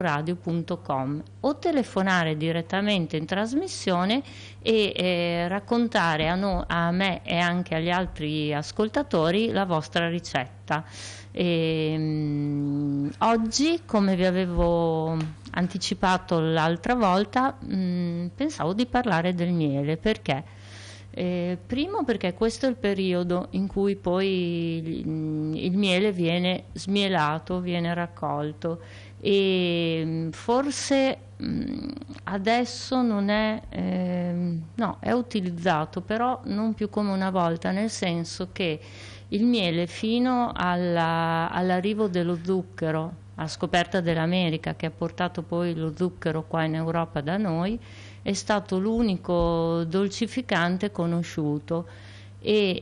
radio.com o telefonare direttamente in trasmissione e eh, raccontare a, no, a, me e anche agli altri ascoltatori la vostra ricetta. E, ehm, mh, oggi, come vi avevo anticipato l'altra volta, mh, mm, pensavo di parlare del miele perché? Eh, primo perché questo è il periodo in cui poi il, il miele viene smielato, viene raccolto e mm, forse mm, adesso non è, ehm, no, è utilizzato però non più come una volta, nel senso che il miele fino alla, all'arrivo dello zucchero, a scoperta dell'America che ha portato poi lo zucchero qua in Europa da noi, è stato l'unico dolcificante conosciuto e,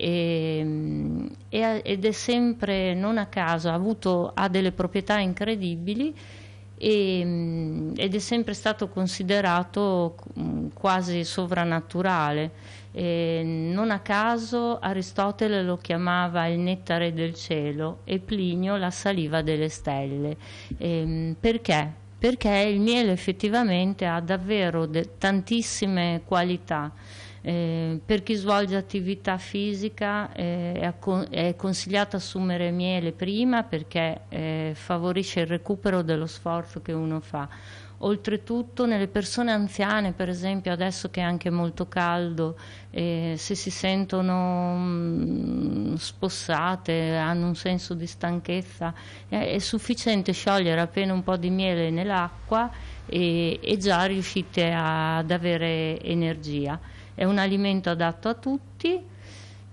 ehm, e, ed è sempre, non a caso, ha, avuto, ha delle proprietà incredibili e, ehm, ed è sempre stato considerato mm, quasi sovrannaturale. E ehm, non a caso Aristotele lo chiamava il nettare del cielo e Plinio la saliva delle stelle. E perché? Perché il miele effettivamente ha davvero tantissime qualità. Eh, per chi svolge attività fisica eh, è, consigliato assumere miele prima perché eh, favorisce il recupero dello sforzo che uno fa. Oltretutto nelle persone anziane, per esempio adesso che è anche molto caldo, eh, se si sentono mh, mm, spossate, hanno un senso di stanchezza, eh, è sufficiente sciogliere appena un po' di miele nell'acqua e, e già riuscite a, ad avere energia. È un alimento adatto a tutti,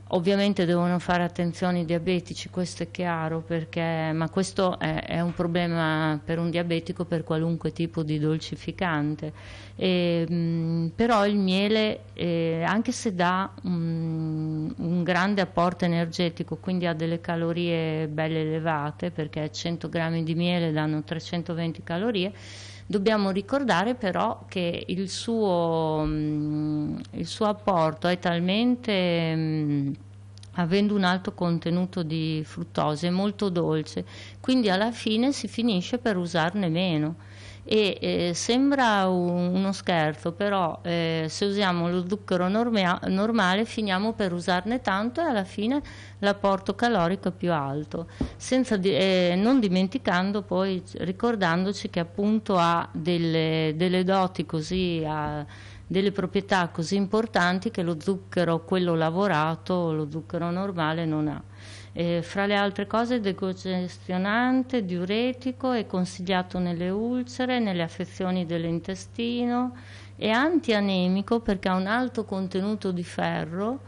ovviamente devono fare attenzione i diabetici, questo è chiaro, perché, ma questo è, è, un problema per un diabetico per qualunque tipo di dolcificante. E, mh, però il miele, eh, anche se dà mh, un grande apporto energetico, quindi ha delle calorie belle elevate, perché 100 grammi di miele danno 320 calorie, Dobbiamo ricordare però che il suo, mm, il suo apporto è talmente mm, avendo un alto contenuto di fruttose molto dolce, quindi alla fine si finisce per usarne meno e eh, sembra un, uno scherzo, però eh, se usiamo lo zucchero norma- normale finiamo per usarne tanto e alla fine l'apporto calorico è più alto, di- eh, non dimenticando poi, ricordandoci che appunto ha delle, delle doti così, ha delle proprietà così importanti che lo zucchero, quello lavorato, lo zucchero normale non ha. Eh, fra le altre cose decongestionante, diuretico, è consigliato nelle ulcere, nelle affezioni dell'intestino, è antianemico perché ha un alto contenuto di ferro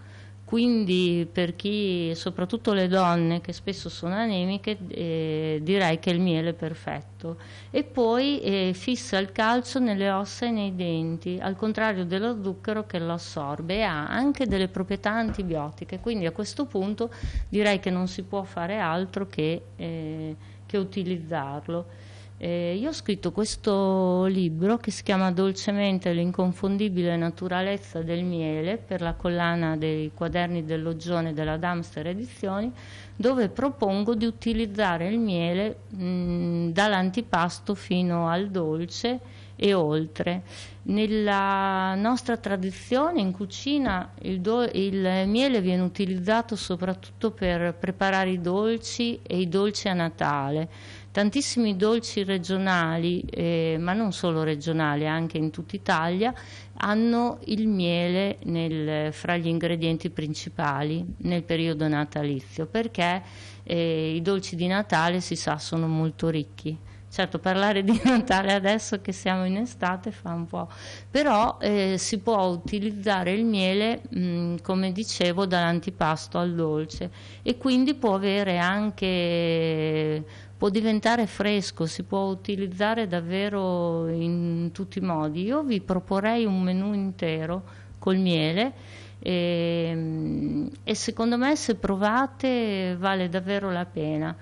quindi per chi, soprattutto le donne che spesso sono anemiche, eh, direi che il miele è perfetto. E poi eh, fissa il calcio nelle ossa e nei denti, al contrario dello zucchero che lo assorbe e ha anche delle proprietà antibiotiche. Quindi a questo punto direi che non si può fare altro che, eh, che utilizzarlo. Eh, io ho scritto questo libro che si chiama Dolcemente l'inconfondibile naturalezza del miele per la collana dei quaderni dell'Oggione della Damster Edizioni, dove propongo di utilizzare il miele mh, dall'antipasto fino al dolce e oltre. Nella nostra tradizione in cucina il, do- il miele viene utilizzato soprattutto per preparare i dolci e i dolci a Natale tantissimi dolci regionali, eh, ma non solo regionali, anche in tutta Italia, hanno il miele nel, fra gli ingredienti principali nel periodo natalizio perché eh, i dolci di Natale si sa sono molto ricchi Certo, parlare di Natale adesso che siamo in estate fa un po', però eh, si può utilizzare il miele, mh, mm, come dicevo, dall'antipasto al dolce e quindi può avere anche può diventare fresco, si può utilizzare davvero in tutti i modi. Io vi proporrei un menù intero col miele e, ehm, e secondo me se provate vale davvero la pena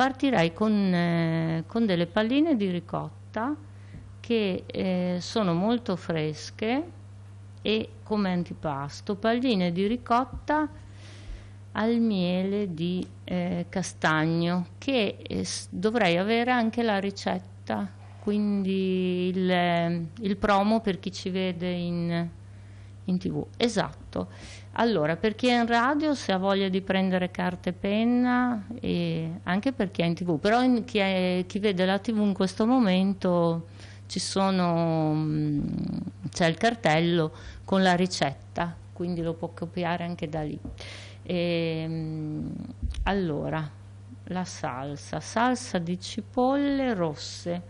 partirei con, eh, con delle palline di ricotta che eh, sono molto fresche e come antipasto palline di ricotta al miele di eh, castagno che eh, dovrei avere anche la ricetta quindi il, eh, il promo per chi ci vede in, in tv esatto allora, per chi è in radio, se ha voglia di prendere carta e penna, e anche per chi è in tv, però in, chi, è, chi, vede la tv in questo momento ci sono, mm, c'è il cartello con la ricetta, quindi lo può copiare anche da lì. E, ehm, allora, la salsa, salsa di cipolle rosse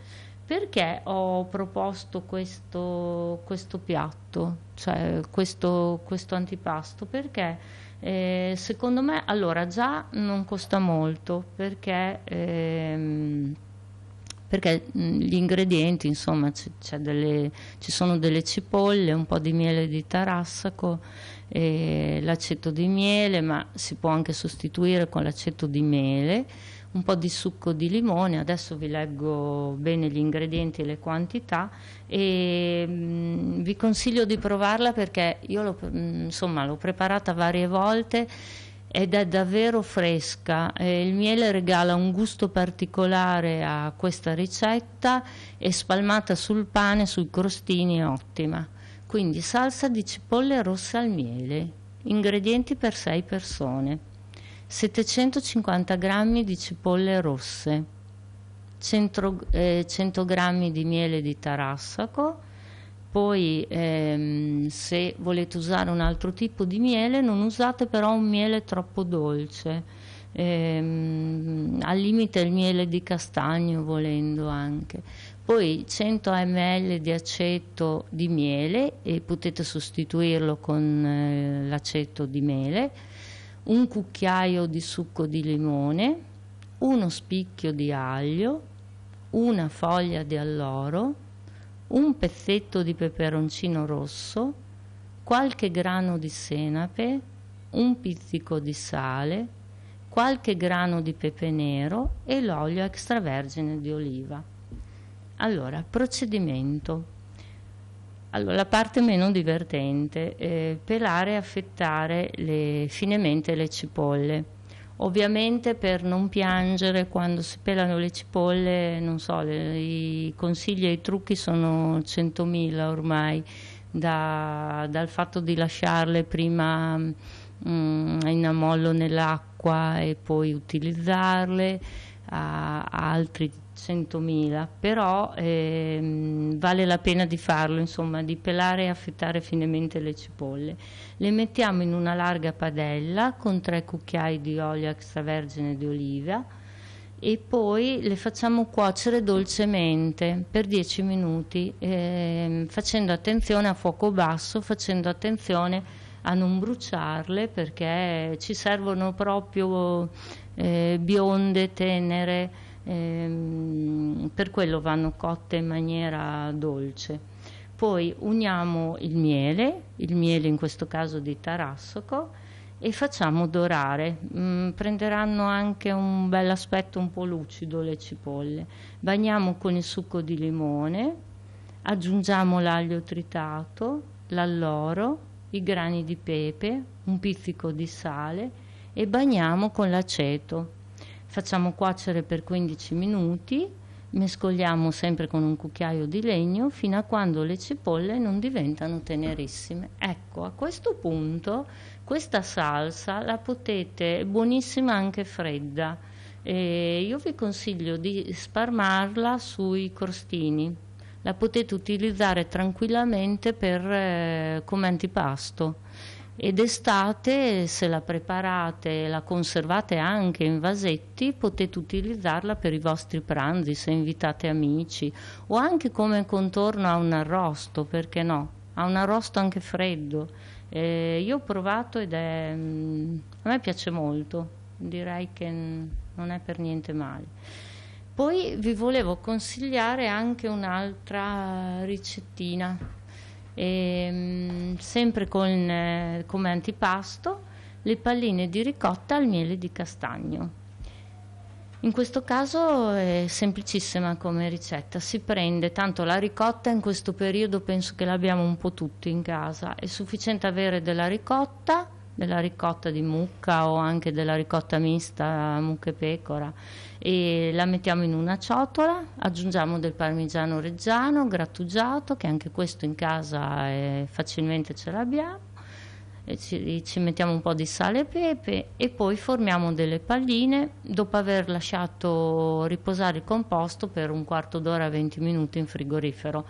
perché ho proposto questo, questo piatto, cioè questo, questo antipasto? Perché eh, secondo me, allora già non costa molto perché... Ehm, perché mm, gli ingredienti, insomma, c- delle, ci sono delle cipolle, un po' di miele di tarassaco, eh, l'aceto di miele, ma si può anche sostituire con l'aceto di mele un po' di succo di limone, adesso vi leggo bene gli ingredienti e le quantità e mh, mm, vi consiglio di provarla perché io l'ho, mm, insomma, l'ho preparata varie volte ed è davvero fresca. Eh, il miele regala un gusto particolare a questa ricetta e spalmata sul pane, sui crostini è ottima. Quindi salsa di cipolle rosse al miele, ingredienti per 6 persone. 750 g di cipolle rosse, 100, eh, 100 g di miele di tarassaco, poi ehm, se volete usare un altro tipo di miele non usate però un miele troppo dolce, ehm, al limite il miele di castagno volendo anche. Poi 100 ml di aceto di miele e potete sostituirlo con eh, l'aceto di mele un cucchiaio di succo di limone, uno spicchio di aglio, una foglia di alloro, un pezzetto di peperoncino rosso, qualche grano di senape, un pizzico di sale, qualche grano di pepe nero e l'olio extravergine di oliva. Allora, procedimento. Allora, la parte meno divertente, è eh, pelare e affettare le, finemente le cipolle. Ovviamente per non piangere quando si pelano le cipolle, non so, le, i consigli e i trucchi sono centomila ormai, da, dal fatto di lasciarle prima mh, mm, in ammollo nell'acqua e poi utilizzarle a, altri 100.000, però ehm, vale la pena di farlo, insomma, di pelare e affettare finemente le cipolle. Le mettiamo in una larga padella con tre cucchiai di olio extravergine di oliva e poi le facciamo cuocere dolcemente per 10 minuti, ehm, facendo attenzione a fuoco basso, facendo attenzione a non bruciarle perché ci servono proprio eh, bionde, tenere, ehm, per quello vanno cotte in maniera dolce. Poi uniamo il miele, il miele in questo caso di Tarassoco, e facciamo dorare. Mm, prenderanno anche un bel aspetto un po' lucido le cipolle. Bagniamo con il succo di limone, aggiungiamo l'aglio tritato, l'alloro i grani di pepe, un pizzico di sale e bagniamo con l'aceto. Facciamo cuocere per 15 minuti, mescoliamo sempre con un cucchiaio di legno fino a quando le cipolle non diventano tenerissime. Ecco, a questo punto questa salsa la potete, è buonissima anche fredda. E io vi consiglio di sparmarla sui crostini la potete utilizzare tranquillamente per, eh, come antipasto ed estate se la preparate e la conservate anche in vasetti potete utilizzarla per i vostri pranzi se invitate amici o anche come contorno a un arrosto perché no a un arrosto anche freddo eh, io ho provato ed è mm, a me piace molto direi che non è per niente male poi vi volevo consigliare anche un'altra ricettina, e, ehm, sempre con, eh, come antipasto, le palline di ricotta al miele di castagno. In questo caso è semplicissima come ricetta, si prende tanto la ricotta in questo periodo penso che l'abbiamo un po' tutti in casa, è sufficiente avere della ricotta, della ricotta di mucca o anche della ricotta mista mucca e pecora e la mettiamo in una ciotola, aggiungiamo del parmigiano reggiano grattugiato che anche questo in casa è, eh, facilmente ce l'abbiamo ci, ci, mettiamo un po' di sale e pepe e poi formiamo delle palline dopo aver lasciato riposare il composto per un quarto d'ora 20 minuti in frigorifero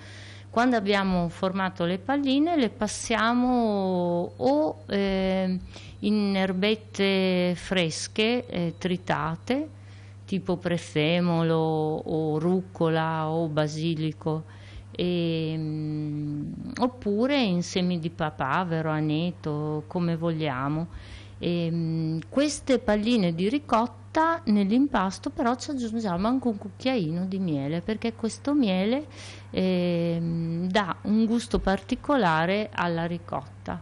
quando abbiamo formato le palline le passiamo o eh, in erbette fresche eh, tritate, tipo prefemolo o rucola o basilico, e, ehm, mh, oppure in semi di papavero, aneto, come vogliamo. E, ehm, queste palline di ricotta nell'impasto però ci aggiungiamo anche un cucchiaino di miele perché questo miele eh, dà un gusto particolare alla ricotta.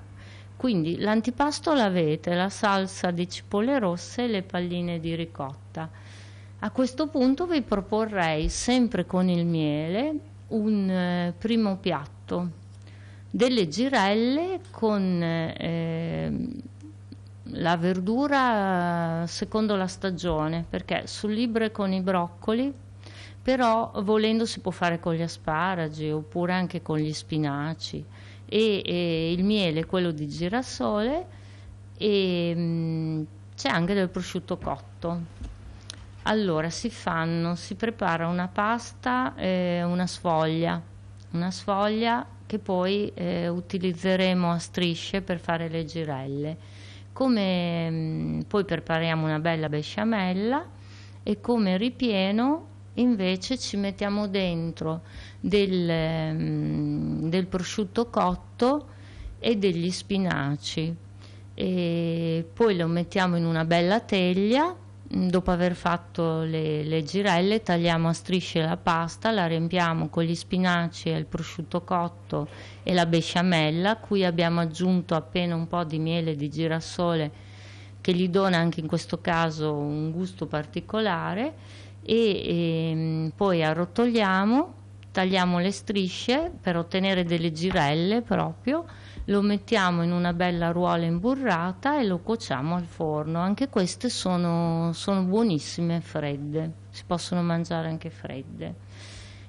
Quindi l'antipasto l'avete, la salsa di cipolle rosse e le palline di ricotta. A questo punto vi proporrei sempre con il miele un eh, primo piatto delle girelle con eh, la verdura secondo la stagione, perché sul libro è con i broccoli, però volendo si può fare con gli asparagi oppure anche con gli spinaci e, e il miele, quello di girasole e mh, mm, c'è anche del prosciutto cotto. Allora si fanno, si prepara una pasta, eh, una sfoglia, una sfoglia che poi eh, utilizzeremo a strisce per fare le girelle come mh, mm, poi prepariamo una bella besciamella e come ripieno invece ci mettiamo dentro del, mh, mm, del prosciutto cotto e degli spinaci e poi lo mettiamo in una bella teglia dopo aver fatto le, le, girelle tagliamo a strisce la pasta, la riempiamo con gli spinaci e il prosciutto cotto e la besciamella, cui abbiamo aggiunto appena un po' di miele di girasole che gli dona anche in questo caso un gusto particolare e, e ehm, poi arrotoliamo, tagliamo le strisce per ottenere delle girelle proprio lo mettiamo in una bella ruola imburrata e lo cuociamo al forno. Anche queste sono, sono buonissime fredde, si possono mangiare anche fredde.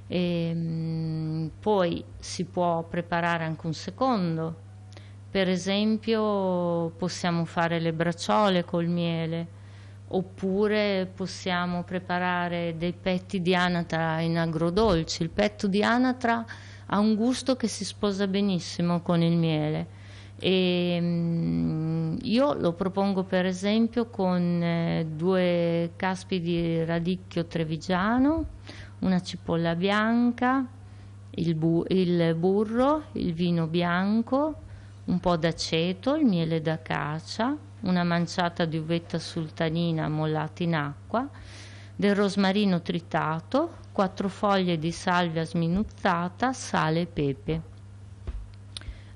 E, ehm, poi si può preparare anche un secondo, per esempio possiamo fare le bracciole col miele oppure possiamo preparare dei petti di anatra in agrodolci. Il petto di anatra ha un gusto che si sposa benissimo con il miele. E ehm, io lo propongo per esempio con eh, due caspi di radicchio trevigiano, una cipolla bianca, il, bu- il burro, il vino bianco, un po' d'aceto, il miele d'acacia, una manciata di uvetta sultanina mollata in acqua, del rosmarino tritato, 4 foglie di salvia sminuzzata, sale e pepe.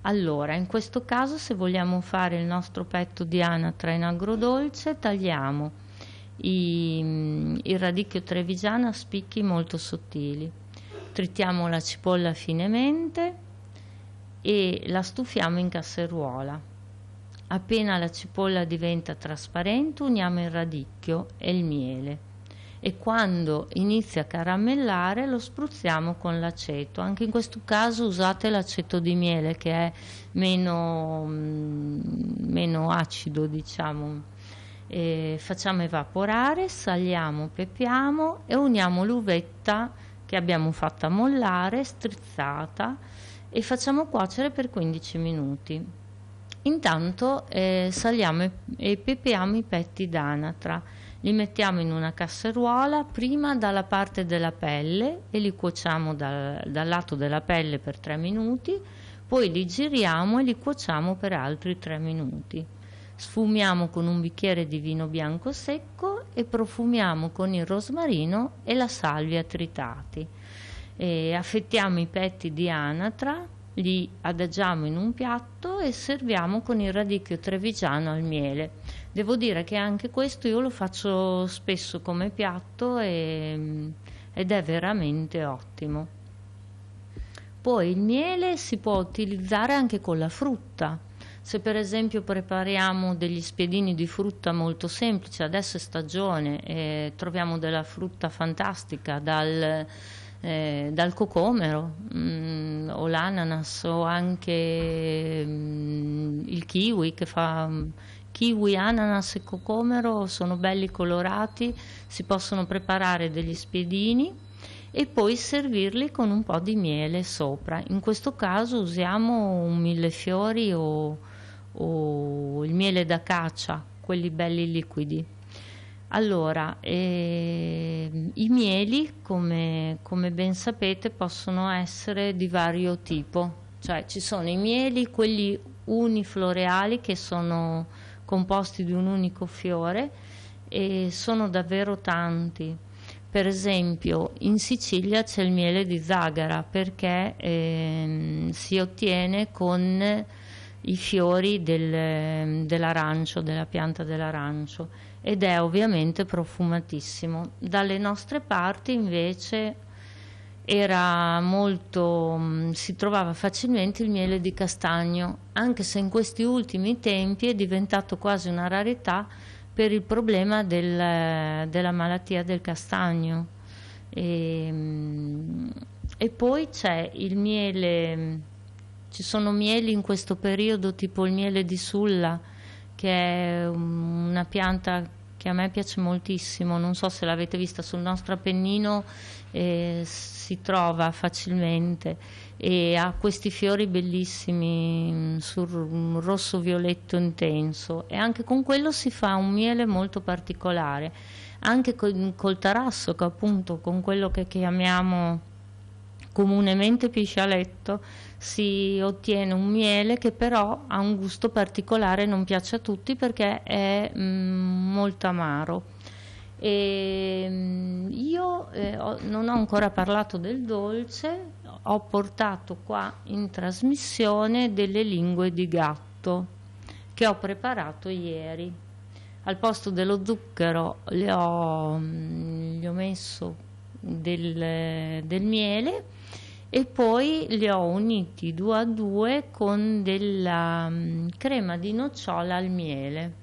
Allora, in questo caso se vogliamo fare il nostro petto di anatra in agrodolce, tagliamo i, mm, il radicchio trevigiano a spicchi molto sottili. Tritiamo la cipolla finemente e la stufiamo in casseruola. Appena la cipolla diventa trasparente, uniamo il radicchio e il miele e quando inizia a caramellare lo spruzziamo con l'aceto. Anche in questo caso usate l'aceto di miele che è meno, mm, meno acido, diciamo. E facciamo evaporare, saliamo, pepiamo e uniamo l'uvetta che abbiamo fatta mollare, strizzata e facciamo cuocere per 15 minuti. Intanto eh, saliamo e, e pepiamo i petti d'anatra li mettiamo in una casseruola prima dalla parte della pelle e li cuociamo da, dal lato della pelle per 3 minuti, poi li giriamo e li cuociamo per altri 3 minuti. Sfumiamo con un bicchiere di vino bianco secco e profumiamo con il rosmarino e la salvia tritati. E affettiamo i petti di anatra li adagiamo in un piatto e serviamo con il radicchio trevigiano al miele. Devo dire che anche questo io lo faccio spesso come piatto e, ed è veramente ottimo. Poi il miele si può utilizzare anche con la frutta. Se per esempio prepariamo degli spiedini di frutta molto semplici, adesso è stagione e troviamo della frutta fantastica dal eh, dal cocomero mh, mm, o l'ananas o anche mh, mm, il kiwi che fa mh, mm, kiwi, ananas e cocomero sono belli colorati, si possono preparare degli spiedini e poi servirli con un po' di miele sopra. In questo caso usiamo un millefiori o, o il miele da caccia, quelli belli liquidi. Allora, eh, i mieli, come, come ben sapete, possono essere di vario tipo, cioè ci sono i mieli, quelli unifloreali che sono composti di un unico fiore e sono davvero tanti. Per esempio in Sicilia c'è il miele di zagara perché eh, si ottiene con i fiori del, dell'arancio, della pianta dell'arancio ed è ovviamente profumatissimo. Dalle nostre parti invece era molto mm, si trovava facilmente il miele di castagno, anche se in questi ultimi tempi è diventato quasi una rarità per il problema del, della malattia del castagno. E, mm, e poi c'è il miele, mm, ci sono mieli in questo periodo tipo il miele di Sulla, che è una pianta che a me piace moltissimo, non so se l'avete vista sul nostro Appennino, eh, si trova facilmente e ha questi fiori bellissimi mm, sul rosso violetto intenso e anche con quello si fa un miele molto particolare, anche con, col tarasso appunto con quello che chiamiamo comunemente piscialetto, si ottiene un miele che però ha un gusto particolare, non piace a tutti perché è mm, molto amaro. E, mm, io eh, ho, non ho ancora parlato del dolce, ho portato qua in trasmissione delle lingue di gatto che ho preparato ieri. Al posto dello zucchero le ho, mm, gli ho messo del, del miele e poi li ho uniti due a due con della mm, crema di nocciola al miele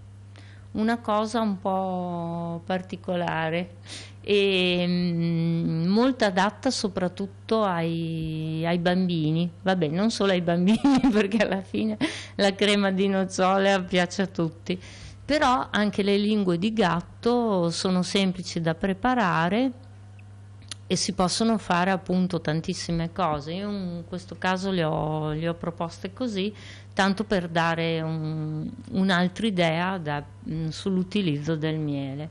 una cosa un po' particolare e mm, molto adatta soprattutto ai, ai, bambini, vabbè non solo ai bambini perché alla fine la crema di nocciola piace a tutti, però anche le lingue di gatto sono semplici da preparare e si possono fare appunto tantissime cose. Io in questo caso le ho, le ho proposte così, tanto per dare un, un'altra idea da, mm, sull'utilizzo del miele.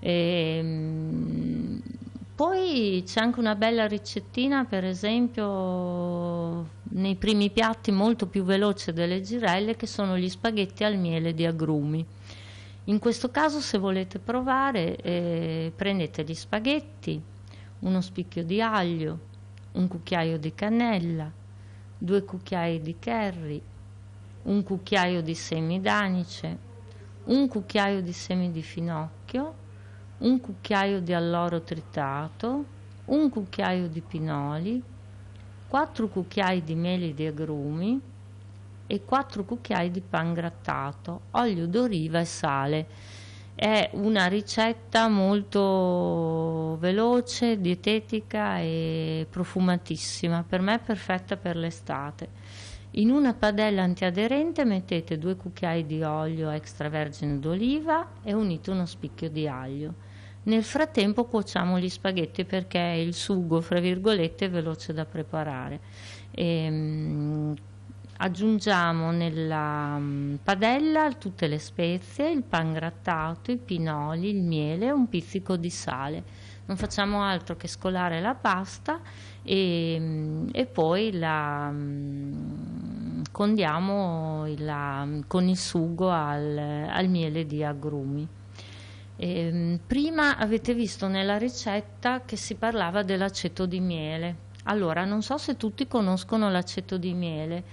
E, ehm, poi c'è anche una bella ricettina, per esempio, nei primi piatti molto più veloce delle girelle, che sono gli spaghetti al miele di agrumi. In questo caso, se volete provare, eh, prendete gli spaghetti, uno spicchio di aglio, un cucchiaio di cannella, due cucchiai di curry, un cucchiaio di semi d'anice, un cucchiaio di semi di finocchio, un cucchiaio di alloro tritato, un cucchiaio di pinoli, quattro cucchiai di mele di agrumi e quattro cucchiai di pan grattato, olio d'oliva e sale. È una ricetta molto veloce, dietetica e profumatissima, per me è perfetta per l'estate. In una padella antiaderente mettete due cucchiai di olio extravergine d'oliva e unite uno spicchio di aglio. Nel frattempo cuociamo gli spaghetti perché il sugo, fra virgolette, è veloce da preparare. E, ehm, Aggiungiamo nella mm, padella tutte le spezie, il pan grattato, i pinoli, il miele e un pizzico di sale. Non facciamo altro che scolare la pasta e, mm, e poi la mm, condiamo la, con il sugo al, al miele di agrumi. E, prima avete visto nella ricetta che si parlava dell'aceto di miele. Allora, non so se tutti conoscono l'aceto di miele.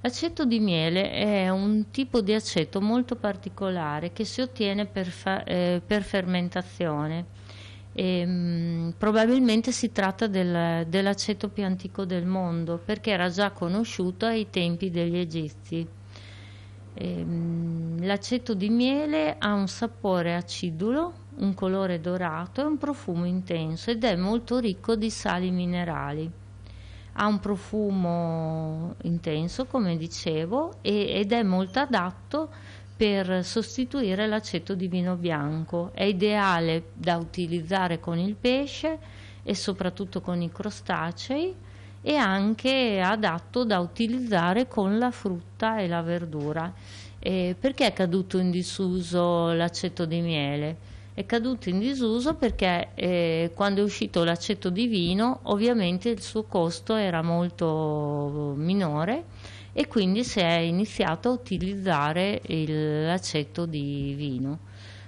L'aceto di miele è un tipo di aceto molto particolare che si ottiene per, fa, eh, per fermentazione. E, ehm, mh, probabilmente si tratta del, dell'aceto più antico del mondo perché era già conosciuto ai tempi degli egizi. E, ehm, mh, l'aceto di miele ha un sapore acidulo, un colore dorato e un profumo intenso ed è molto ricco di sali minerali ha un profumo intenso, come dicevo, e, ed è molto adatto per sostituire l'aceto di vino bianco. È ideale da utilizzare con il pesce e soprattutto con i crostacei e anche adatto da utilizzare con la frutta e la verdura. Eh, perché è caduto in disuso l'aceto di miele? è caduto in disuso perché eh, quando è uscito l'aceto di vino ovviamente il suo costo era molto minore e quindi si è iniziato a utilizzare l'aceto di vino.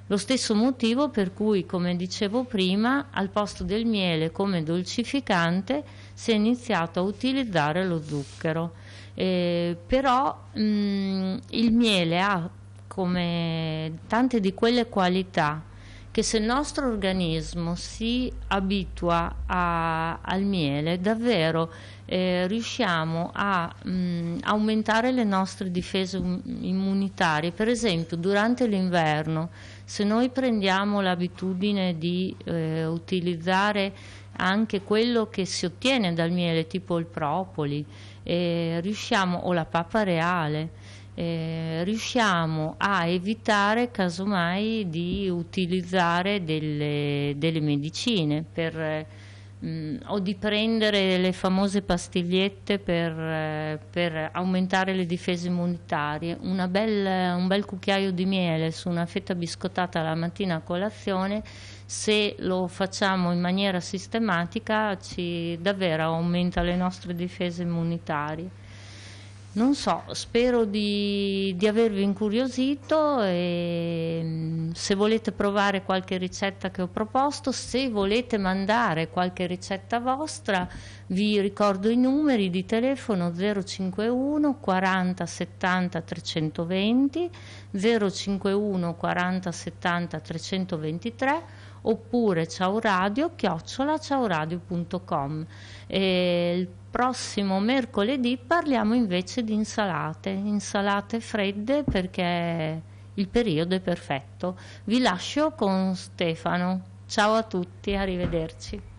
Lo stesso motivo per cui, come dicevo prima, al posto del miele come dolcificante si è iniziato a utilizzare lo zucchero. Eh, però mh, mm, il miele ha come tante di quelle qualità che se il nostro organismo si abitua a, al miele, davvero eh, riusciamo a mh, mm, aumentare le nostre difese immunitarie. Per esempio, durante l'inverno, se noi prendiamo l'abitudine di eh, utilizzare anche quello che si ottiene dal miele, tipo il propoli, eh, riusciamo, o la pappa reale, eh, riusciamo a evitare casomai di utilizzare delle, delle medicine per, mh, mm, o di prendere le famose pastigliette per, eh, per aumentare le difese immunitarie. Bella, un bel cucchiaio di miele su una fetta biscottata la mattina a colazione se lo facciamo in maniera sistematica ci davvero aumenta le nostre difese immunitarie non so, spero di, di avervi incuriosito e mm, se volete provare qualche ricetta che ho proposto, se volete mandare qualche ricetta vostra, vi ricordo i numeri di telefono 051 40 70 320, 051 40 70 323 oppure ciao chiocciola ciaoradio.com. Il prossimo mercoledì parliamo invece di insalate, insalate fredde perché il periodo è perfetto. Vi lascio con Stefano. Ciao a tutti, arrivederci.